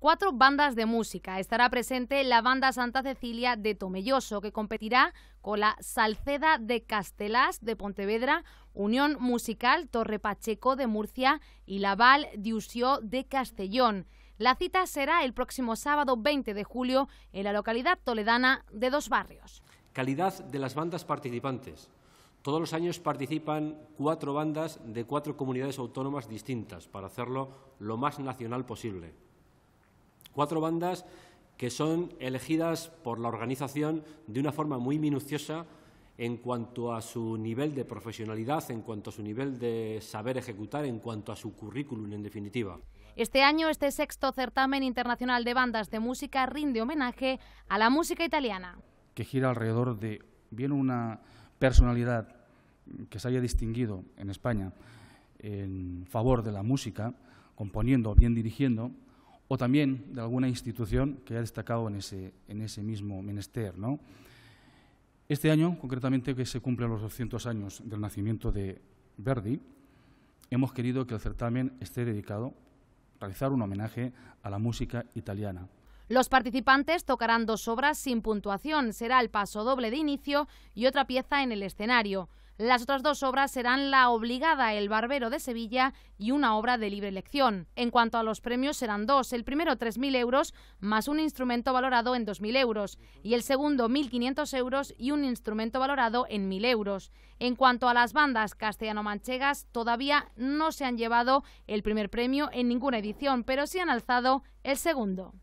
cuatro bandas de música. Estará presente la banda Santa Cecilia de Tomelloso, que competirá con la Salceda de Castelás de Pontevedra, Unión Musical Torre Pacheco de Murcia y la Val Diusio de Castellón. La cita será el próximo sábado 20 de julio en la localidad toledana de Dos Barrios. Calidad de las bandas participantes. Todos los años participan cuatro bandas de cuatro comunidades autónomas distintas para hacerlo lo más nacional posible. Cuatro bandas que son elegidas por la organización de una forma muy minuciosa en cuanto a su nivel de profesionalidad, en cuanto a su nivel de saber ejecutar, en cuanto a su currículum, en definitiva. Este año, este sexto certamen internacional de bandas de música rinde homenaje a la música italiana. Que gira alrededor de, bien una personalidad que se haya distinguido en España en favor de la música, componiendo, bien dirigiendo, o también de alguna institución que haya destacado en ese, mismo menester. Este año, concretamente, que se cumplen los 200 años del nacimiento de Verdi, hemos querido que el certamen esté dedicado a realizar un homenaje a la música italiana, los participantes tocarán dos obras sin puntuación, será el paso doble de inicio y otra pieza en el escenario. Las otras dos obras serán La Obligada, El Barbero de Sevilla y una obra de libre elección. En cuanto a los premios, serán dos. El primero, 3.000 euros, más un instrumento valorado en 2.000 euros. Y el segundo, 1.500 euros y un instrumento valorado en 1.000 euros. En cuanto a las bandas castellano-manchegas, todavía no se han llevado el primer premio en ninguna edición, pero sí han alzado el segundo.